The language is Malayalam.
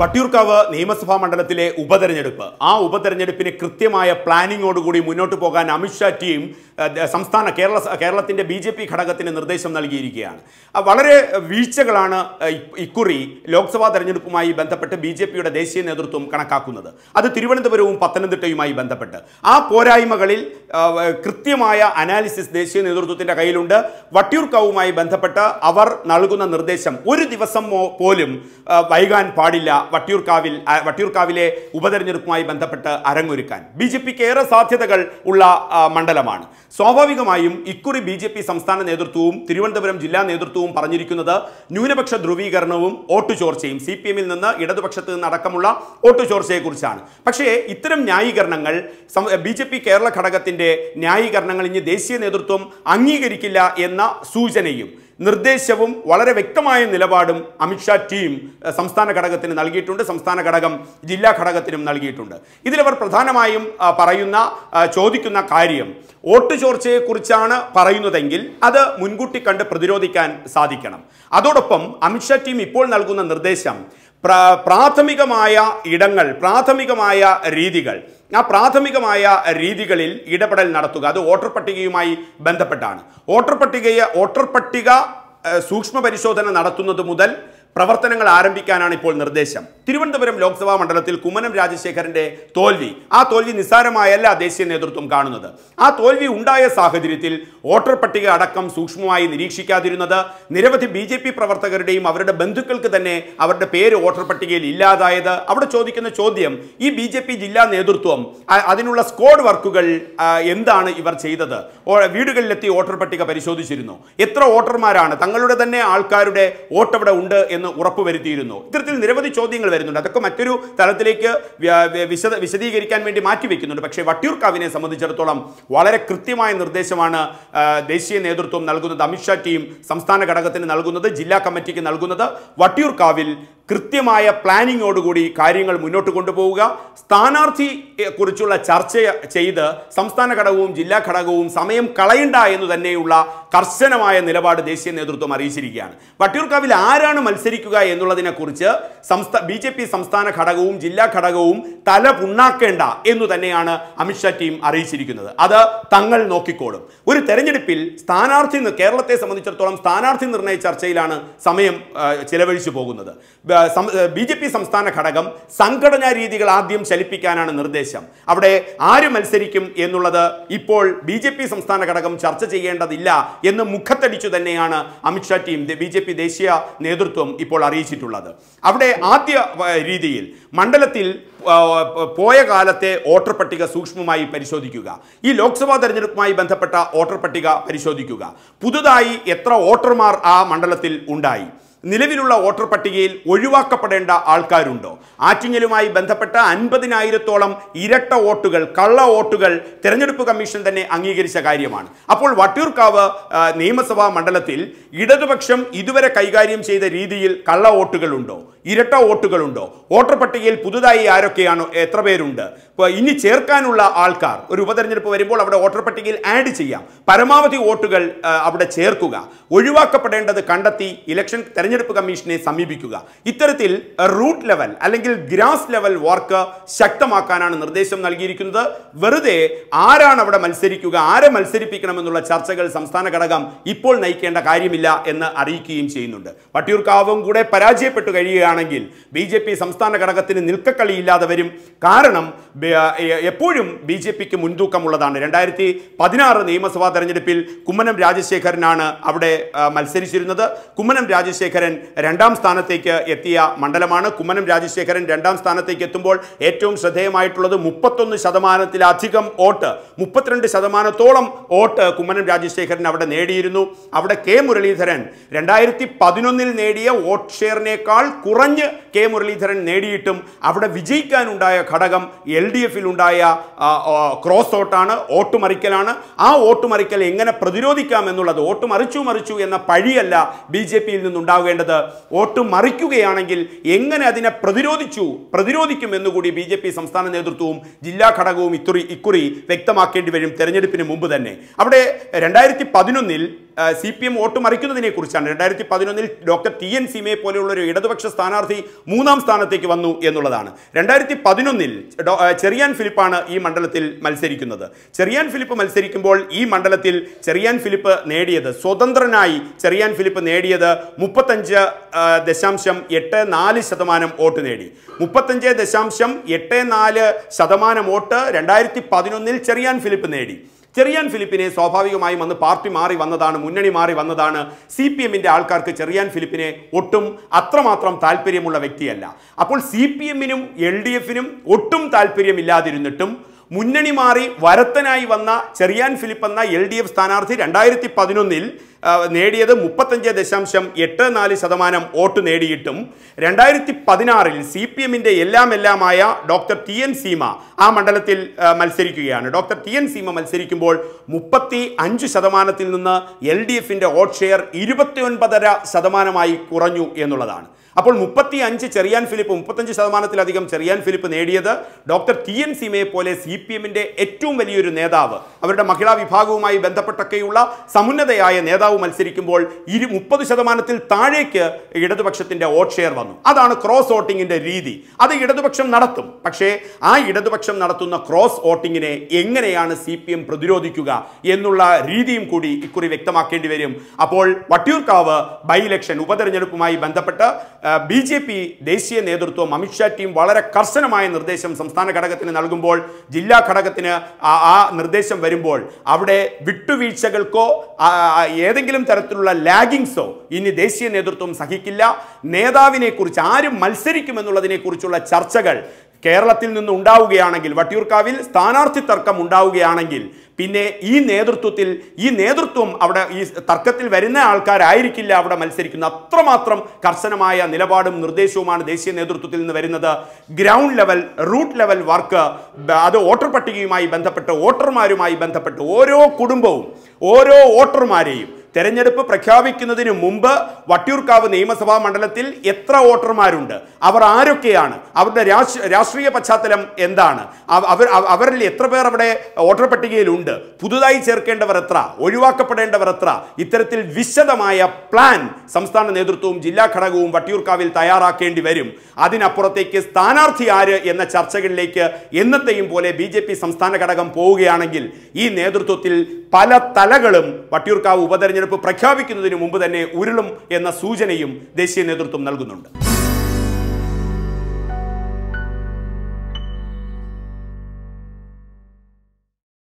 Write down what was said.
വട്ടിയൂർക്കാവ് നിയമസഭാ മണ്ഡലത്തിലെ ഉപതെരഞ്ഞെടുപ്പ് ആ ഉപതെരഞ്ഞെടുപ്പിന് കൃത്യമായ പ്ലാനിങ്ങോടുകൂടി മുന്നോട്ട് പോകാൻ അമിത്ഷാ ടീം സംസ്ഥാന കേരള കേരളത്തിൻ്റെ ബി ജെ പി ഘടകത്തിന് നിർദ്ദേശം നൽകിയിരിക്കുകയാണ് വളരെ വീഴ്ചകളാണ് ഇക്കുറി ലോക്സഭാ തെരഞ്ഞെടുപ്പുമായി ബന്ധപ്പെട്ട് ബി ജെ പിയുടെ ദേശീയ നേതൃത്വം കണക്കാക്കുന്നത് അത് തിരുവനന്തപുരവും പത്തനംതിട്ടയുമായി ബന്ധപ്പെട്ട് ആ പോരായ്മകളിൽ കൃത്യമായ അനാലിസിസ് ദേശീയ നേതൃത്വത്തിൻ്റെ കയ്യിലുണ്ട് വട്ടിയൂർക്കാവുമായി ബന്ധപ്പെട്ട് അവർ നൽകുന്ന നിർദ്ദേശം ഒരു ദിവസം പോലും വൈകാൻ പാടില്ല ഉണ്ടാവില്ല വട്ടിയൂർക്കാവിൽ വട്ടിയൂർക്കാവിലെ ഉപതെരഞ്ഞെടുപ്പുമായി ബന്ധപ്പെട്ട് അരങ്ങൊരുക്കാൻ ബി ജെ പിക്ക് ഏറെ സാധ്യതകൾ ഉള്ള മണ്ഡലമാണ് സ്വാഭാവികമായും ഇക്കുറി ബി ജെ പി സംസ്ഥാന നേതൃത്വവും തിരുവനന്തപുരം ജില്ലാ നേതൃത്വവും പറഞ്ഞിരിക്കുന്നത് ന്യൂനപക്ഷ ധ്രുവീകരണവും വോട്ടു ചോർച്ചയും സി പി എമ്മിൽ നിന്ന് ഇടതുപക്ഷത്ത് നിന്ന് അടക്കമുള്ള വോട്ടു ചോർച്ചയെക്കുറിച്ചാണ് പക്ഷേ ഇത്തരം ന്യായീകരണങ്ങൾ ബി ജെ പി കേരള ഘടകത്തിൻ്റെ ന്യായീകരണങ്ങൾ ഇനി ദേശീയ നേതൃത്വം അംഗീകരിക്കില്ല എന്ന സൂചനയും നിർദ്ദേശവും വളരെ വ്യക്തമായ നിലപാടും അമിത്ഷാ ടീം സംസ്ഥാന ഘടകത്തിന് നൽകിയിട്ടുണ്ട് സംസ്ഥാന ഘടകം ജില്ലാ ഘടകത്തിനും നൽകിയിട്ടുണ്ട് ഇതിലവർ പ്രധാനമായും പറയുന്ന ചോദിക്കുന്ന കാര്യം വോട്ട് ചോർച്ചയെക്കുറിച്ചാണ് പറയുന്നതെങ്കിൽ അത് മുൻകൂട്ടി കണ്ട് പ്രതിരോധിക്കാൻ സാധിക്കണം അതോടൊപ്പം അമിത്ഷാ ടീം ഇപ്പോൾ നൽകുന്ന നിർദ്ദേശം പ്രാഥമികമായ ഇടങ്ങൾ പ്രാഥമികമായ രീതികൾ ആ പ്രാഥമികമായ രീതികളിൽ ഇടപെടൽ നടത്തുക അത് വോട്ടർ പട്ടികയുമായി ബന്ധപ്പെട്ടാണ് വോട്ടർ പട്ടികയെ വോട്ടർ പട്ടിക സൂക്ഷ്മ പരിശോധന നടത്തുന്നത് മുതൽ പ്രവർത്തനങ്ങൾ ആരംഭിക്കാനാണ് ഇപ്പോൾ നിർദ്ദേശം തിരുവനന്തപുരം ലോക്സഭാ മണ്ഡലത്തിൽ കുമ്മനം രാജശേഖരന്റെ തോൽവി ആ തോൽവി നിസ്സാരമായല്ല ദേശീയ നേതൃത്വം കാണുന്നത് ആ തോൽവി ഉണ്ടായ സാഹചര്യത്തിൽ വോട്ടർ പട്ടിക അടക്കം സൂക്ഷ്മമായി നിരീക്ഷിക്കാതിരുന്നത് നിരവധി ബി ജെ പി പ്രവർത്തകരുടെയും അവരുടെ ബന്ധുക്കൾക്ക് തന്നെ അവരുടെ പേര് വോട്ടർ പട്ടികയിൽ ഇല്ലാതായത് അവിടെ ചോദിക്കുന്ന ചോദ്യം ഈ ബി ജെ പി ജില്ലാ നേതൃത്വം അതിനുള്ള സ്കോഡ് വർക്കുകൾ എന്താണ് ഇവർ ചെയ്തത് വീടുകളിലെത്തി വോട്ടർ പട്ടിക പരിശോധിച്ചിരുന്നു എത്ര വോട്ടർമാരാണ് തങ്ങളുടെ തന്നെ ആൾക്കാരുടെ വോട്ടവിടെ ഉണ്ട് എന്ന് ഉറപ്പുവരുത്തിയിരുന്നു ഇത്തരത്തിൽ നിരവധി ചോദ്യങ്ങൾ വരുന്നുണ്ട് അതൊക്കെ മറ്റൊരു തലത്തിലേക്ക് വിശദ വിശദീകരിക്കാൻ വേണ്ടി മാറ്റിവെക്കുന്നുണ്ട് പക്ഷേ വട്ടിയൂർക്കാവിനെ സംബന്ധിച്ചിടത്തോളം വളരെ കൃത്യമായ നിർദ്ദേശമാണ് ദേശീയ നേതൃത്വം നൽകുന്നത് അമിത്ഷാ ടീം സംസ്ഥാന ഘടകത്തിന് നൽകുന്നത് ജില്ലാ കമ്മിറ്റിക്ക് നൽകുന്നത് വട്ടിയൂർക്കാവിൽ കൃത്യമായ പ്ലാനിങ്ങോടുകൂടി കാര്യങ്ങൾ മുന്നോട്ട് കൊണ്ടുപോവുക സ്ഥാനാർത്ഥി കുറിച്ചുള്ള ചർച്ച ചെയ്ത് സംസ്ഥാന ഘടകവും ജില്ലാ ഘടകവും സമയം കളയണ്ട എന്ന് തന്നെയുള്ള കർശനമായ നിലപാട് ദേശീയ നേതൃത്വം അറിയിച്ചിരിക്കുകയാണ് വട്ടിയൂർക്കാവിൽ ആരാണ് മത്സരിക്കുക എന്നുള്ളതിനെക്കുറിച്ച് സംസ്ഥാന ബി ജെ പി സംസ്ഥാന ഘടകവും ജില്ലാ ഘടകവും തല പുണ്ണാക്കേണ്ട എന്നു തന്നെയാണ് അമിത്ഷാ ടീം അറിയിച്ചിരിക്കുന്നത് അത് തങ്ങൾ നോക്കിക്കോളും ഒരു തെരഞ്ഞെടുപ്പിൽ സ്ഥാനാർത്ഥി കേരളത്തെ സംബന്ധിച്ചിടത്തോളം സ്ഥാനാർത്ഥി നിർണയ ചർച്ചയിലാണ് സമയം ചിലവഴിച്ചു പോകുന്നത് ബി ജെ പി സംസ്ഥാന ഘടകം സംഘടനാ രീതികൾ ആദ്യം ചലിപ്പിക്കാനാണ് നിർദ്ദേശം അവിടെ ആര് മത്സരിക്കും എന്നുള്ളത് ഇപ്പോൾ ബി ജെ പി സംസ്ഥാന ഘടകം ചർച്ച ചെയ്യേണ്ടതില്ല എന്ന് മുഖത്തടിച്ചു തന്നെയാണ് Amit Shah team B J P ദേശീയ നേതൃത്വം ഇപ്പോൾ അറിയിച്ചിട്ടുള്ളത് അവിടെ ആദ്യ രീതിയിൽ മണ്ഡലത്തിൽ പോയ കാലത്തെ വോട്ടർ പട്ടിക സൂക്ഷ്മമായി പരിശോധിക്കുക ഈ ലോക്സഭാ തെരഞ്ഞെടുപ്പുമായി ബന്ധപ്പെട്ട വോട്ടർ പട്ടിക പരിശോധിക്കുക പുതുതായി എത്ര വോട്ടർമാർ ആ മണ്ഡലത്തിൽ ഉണ്ടായി നിലവിലുള്ള വോട്ടർ പട്ടികയിൽ ഒഴിവാക്കപ്പെടേണ്ട ആൾക്കാരുണ്ടോ ആറ്റിങ്ങലുമായി ബന്ധപ്പെട്ട അൻപതിനായിരത്തോളം ഇരട്ട വോട്ടുകൾ കള്ള വോട്ടുകൾ തെരഞ്ഞെടുപ്പ് കമ്മീഷൻ തന്നെ അംഗീകരിച്ച കാര്യമാണ് അപ്പോൾ വട്ടിയൂർക്കാവ് നിയമസഭാ മണ്ഡലത്തിൽ ഇടതുപക്ഷം ഇതുവരെ കൈകാര്യം ചെയ്ത രീതിയിൽ കള്ള വോട്ടുകളുണ്ടോ ഇരട്ട വോട്ടുകളുണ്ടോ വോട്ടർ പട്ടികയിൽ പുതുതായി ആരൊക്കെയാണ് എത്ര പേരുണ്ട് ഇനി ചേർക്കാനുള്ള ആൾക്കാർ ഒരു ഉപതെരഞ്ഞെടുപ്പ് വരുമ്പോൾ അവിടെ വോട്ടർ പട്ടികയിൽ ആഡ് ചെയ്യാം പരമാവധി വോട്ടുകൾ അവിടെ ചേർക്കുക ഒഴിവാക്കപ്പെടേണ്ടത് കണ്ടെത്തി ഇലക്ഷൻ തെരഞ്ഞെടുപ്പ് തെരഞ്ഞെടുപ്പ് കമ്മീഷനെ സമീപിക്കുക ഇത്തരത്തിൽ റൂട്ട് ലെവൽ അല്ലെങ്കിൽ ഗ്രാസ് ലെവൽ വർക്ക് ശക്തമാക്കാനാണ് നിർദ്ദേശം നൽകിയിരിക്കുന്നത് വെറുതെ ആരാണ് അവിടെ മത്സരിക്കുക ആരെ മത്സരിപ്പിക്കണമെന്നുള്ള ചർച്ചകൾ സംസ്ഥാന ഘടകം ഇപ്പോൾ നയിക്കേണ്ട കാര്യമില്ല എന്ന് അറിയിക്കുകയും ചെയ്യുന്നുണ്ട് വട്ടിയൂർക്കാവും കൂടെ പരാജയപ്പെട്ടു കഴിയുകയാണെങ്കിൽ ബി ജെ പി സംസ്ഥാന ഘടകത്തിന് നിൽക്കക്കളിയില്ലാതെ വരും കാരണം എപ്പോഴും ബി ജെ പിക്ക് മുൻതൂക്കമുള്ളതാണ് രണ്ടായിരത്തി പതിനാറ് നിയമസഭാ തെരഞ്ഞെടുപ്പിൽ കുമ്മനം രാജശേഖരനാണ് അവിടെ മത്സരിച്ചിരുന്നത് കുമ്മനം രാജശേഖരൻ രാജശേഖരൻ രണ്ടാം സ്ഥാനത്തേക്ക് എത്തിയ മണ്ഡലമാണ് കുമ്മനം രാജശേഖരൻ രണ്ടാം സ്ഥാനത്തേക്ക് എത്തുമ്പോൾ ഏറ്റവും ശ്രദ്ധേയമായിട്ടുള്ളത് മുപ്പത്തൊന്ന് ശതമാനത്തിലധികം വോട്ട് മുപ്പത്തിരണ്ട് ശതമാനത്തോളം വോട്ട് കുമ്മനം രാജശേഖരൻ അവിടെ നേടിയിരുന്നു അവിടെ കെ മുരളീധരൻ രണ്ടായിരത്തി പതിനൊന്നിൽ നേടിയ വോട്ട് ഷെയറിനേക്കാൾ കുറഞ്ഞ് കെ മുരളീധരൻ നേടിയിട്ടും അവിടെ വിജയിക്കാനുണ്ടായ ഘടകം എൽ ഡി ഉണ്ടായ ക്രോസ് ഔട്ടാണ് ഓട്ടുമറിക്കലാണ് ആ ഓട്ടുമറിക്കൽ എങ്ങനെ പ്രതിരോധിക്കാം എന്നുള്ളത് ഓട്ടുമറിച്ചു മറിച്ചു എന്ന പഴിയല്ല ബി ജെ പിയിൽ നിന്നുണ്ടാവുക ഉണ്ടാവേണ്ടത് വോട്ട് മറിക്കുകയാണെങ്കിൽ എങ്ങനെ അതിനെ പ്രതിരോധിച്ചു പ്രതിരോധിക്കും എന്നുകൂടി ബി ജെ പി സംസ്ഥാന നേതൃത്വവും ജില്ലാ ഘടകവും ഇത്തിരി ഇക്കുറി വ്യക്തമാക്കേണ്ടി വരും തെരഞ്ഞെടുപ്പിന് മുമ്പ് തന്നെ അവിടെ രണ്ടായിരത്തി പതിനൊന്നിൽ സി പി എം വോട്ട് മറിക്കുന്നതിനെക്കുറിച്ചാണ് രണ്ടായിരത്തി പതിനൊന്നിൽ ഡോക്ടർ ടി എൻ സീമയെ പോലെയുള്ള ഒരു ഇടതുപക്ഷ സ്ഥാനാർത്ഥി മൂന്നാം സ്ഥാനത്തേക്ക് വന്നു എന്നുള്ളതാണ് രണ്ടായിരത്തി പതിനൊന്നിൽ ചെറിയാൻ ഫിലിപ്പാണ് ഈ മണ്ഡലത്തിൽ മത്സരിക്കുന്നത് ചെറിയാൻ ഫിലിപ്പ് മത്സരിക്കുമ്പോൾ ഈ മണ്ഡലത്തിൽ ചെറിയാൻ ഫിലിപ്പ് നേടിയത് സ്വതന്ത്രനായി ചെറിയാൻ ഫിലിപ്പ് നേടിയത് മുപ്പത്തഞ്ച് ദശാംശം എട്ട് നാല് ശതമാനം വോട്ട് നേടി മുപ്പത്തഞ്ച് ദശാംശം എട്ട് നാല് ശതമാനം വോട്ട് രണ്ടായിരത്തി പതിനൊന്നിൽ ചെറിയാൻ ഫിലിപ്പ് നേടി ചെറിയാൻ ഫിലിപ്പിനെ സ്വാഭാവികമായും വന്ന് പാർട്ടി മാറി വന്നതാണ് മുന്നണി മാറി വന്നതാണ് സി പി എമ്മിൻ്റെ ആൾക്കാർക്ക് ചെറിയാൻ ഫിലിപ്പിനെ ഒട്ടും അത്രമാത്രം താല്പര്യമുള്ള വ്യക്തിയല്ല അപ്പോൾ സി പി എമ്മിനും എൽ ഡി എഫിനും ഒട്ടും താല്പര്യമില്ലാതിരുന്നിട്ടും മുന്നണി മാറി വരത്തനായി വന്ന ചെറിയാൻ ഫിലിപ്പ് എന്ന എൽ ഡി എഫ് സ്ഥാനാർത്ഥി രണ്ടായിരത്തി പതിനൊന്നിൽ നേടിയത് മുപ്പത്തഞ്ച് ദശാംശം എട്ട് നാല് ശതമാനം വോട്ട് നേടിയിട്ടും രണ്ടായിരത്തി പതിനാറിൽ സി പി എമ്മിൻ്റെ എല്ലാം എല്ലാമായ ഡോക്ടർ ടി എൻ സീമ ആ മണ്ഡലത്തിൽ മത്സരിക്കുകയാണ് ഡോക്ടർ ടി എൻ സീമ മത്സരിക്കുമ്പോൾ മുപ്പത്തി അഞ്ച് ശതമാനത്തിൽ നിന്ന് എൽ ഡി എഫിൻ്റെ വോട്ട് ഷെയർ ഇരുപത്തി ഒൻപതര ശതമാനമായി കുറഞ്ഞു എന്നുള്ളതാണ് അപ്പോൾ മുപ്പത്തി അഞ്ച് ചെറിയാൻ ഫിലിപ്പ് മുപ്പത്തഞ്ച് ശതമാനത്തിലധികം ചെറിയാൻ ഫിലിപ്പ് നേടിയത് ഡോക്ടർ ടി എൻ സീമയെ പോലെ സി പി എമ്മിൻ്റെ ഏറ്റവും വലിയൊരു നേതാവ് അവരുടെ മഹിളാ വിഭാഗവുമായി ബന്ധപ്പെട്ടൊക്കെയുള്ള സമുന്നതയായ നേതാവ് മത്സരിക്കുമ്പോൾ ഇരു മുപ്പത് ശതമാനത്തിൽ താഴേക്ക് ഇടതുപക്ഷത്തിൻ്റെ വോട്ട് ഷെയർ വന്നു അതാണ് ക്രോസ് വോട്ടിങ്ങിൻ്റെ രീതി അത് ഇടതുപക്ഷം നടത്തും പക്ഷേ ആ ഇടതുപക്ഷം നടത്തുന്ന ക്രോസ് വോട്ടിങ്ങിനെ എങ്ങനെയാണ് സി പി എം പ്രതിരോധിക്കുക എന്നുള്ള രീതിയും കൂടി ഇക്കുറി വ്യക്തമാക്കേണ്ടി വരും അപ്പോൾ വട്ടിയൂർക്കാവ് ബൈ ഇലക്ഷൻ ഉപതെരഞ്ഞെടുപ്പുമായി ബന്ധപ്പെട്ട് ബി ജെ പി ദേശീയ നേതൃത്വം അമിത്ഷാ ടീം വളരെ കർശനമായ നിർദ്ദേശം സംസ്ഥാന ഘടകത്തിന് നൽകുമ്പോൾ ജില്ലാ ഘടകത്തിന് ആ നിർദ്ദേശം വരുമ്പോൾ അവിടെ വിട്ടുവീഴ്ചകൾക്കോ ഏതെങ്കിലും തരത്തിലുള്ള ലാഗിങ്സോ ഇനി ദേശീയ നേതൃത്വം സഹിക്കില്ല നേതാവിനെക്കുറിച്ച് ആരും മത്സരിക്കുമെന്നുള്ളതിനെക്കുറിച്ചുള്ള ചർച്ചകൾ കേരളത്തിൽ നിന്ന് ഉണ്ടാവുകയാണെങ്കിൽ വട്ടിയൂർക്കാവിൽ സ്ഥാനാർത്ഥി തർക്കം ഉണ്ടാവുകയാണെങ്കിൽ പിന്നെ ഈ നേതൃത്വത്തിൽ ഈ നേതൃത്വം അവിടെ ഈ തർക്കത്തിൽ വരുന്ന ആൾക്കാരായിരിക്കില്ല അവിടെ മത്സരിക്കുന്ന അത്രമാത്രം കർശനമായ നിലപാടും നിർദ്ദേശവുമാണ് ദേശീയ നേതൃത്വത്തിൽ നിന്ന് വരുന്നത് ground level root level work അത് വോട്ടർ പട്ടികയുമായി ബന്ധപ്പെട്ട് വോട്ടർമാരുമായി ബന്ധപ്പെട്ട് ഓരോ കുടുംബവും ഓരോ വോട്ടർമാരെയും തെരഞ്ഞെടുപ്പ് പ്രഖ്യാപിക്കുന്നതിന് മുമ്പ് വട്ടിയൂർക്കാവ് നിയമസഭാ മണ്ഡലത്തിൽ എത്ര വോട്ടർമാരുണ്ട് അവർ ആരൊക്കെയാണ് അവരുടെ രാഷ്ട്രീയ പശ്ചാത്തലം എന്താണ് അവർ അവരിൽ എത്ര പേർ അവിടെ വോട്ടർ പട്ടികയിലുണ്ട് പുതുതായി ചേർക്കേണ്ടവർ എത്ര ഒഴിവാക്കപ്പെടേണ്ടവർ എത്ര ഇത്തരത്തിൽ വിശദമായ പ്ലാൻ സംസ്ഥാന നേതൃത്വവും ജില്ലാ ഘടകവും വട്ടിയൂർക്കാവിൽ തയ്യാറാക്കേണ്ടി വരും അതിനപ്പുറത്തേക്ക് സ്ഥാനാർത്ഥി ആര് എന്ന ചർച്ചകളിലേക്ക് എന്നത്തെയും പോലെ ബി സംസ്ഥാന ഘടകം പോവുകയാണെങ്കിൽ ഈ നേതൃത്വത്തിൽ പല തലകളും വട്ടിയൂർക്കാവ് ഉപതെരഞ്ഞെടുപ്പ് തെരഞ്ഞെടുപ്പ് പ്രഖ്യാപിക്കുന്നതിന് മുമ്പ് തന്നെ ഉരുളും എന്ന സൂചനയും ദേശീയ നേതൃത്വം നൽകുന്നുണ്ട്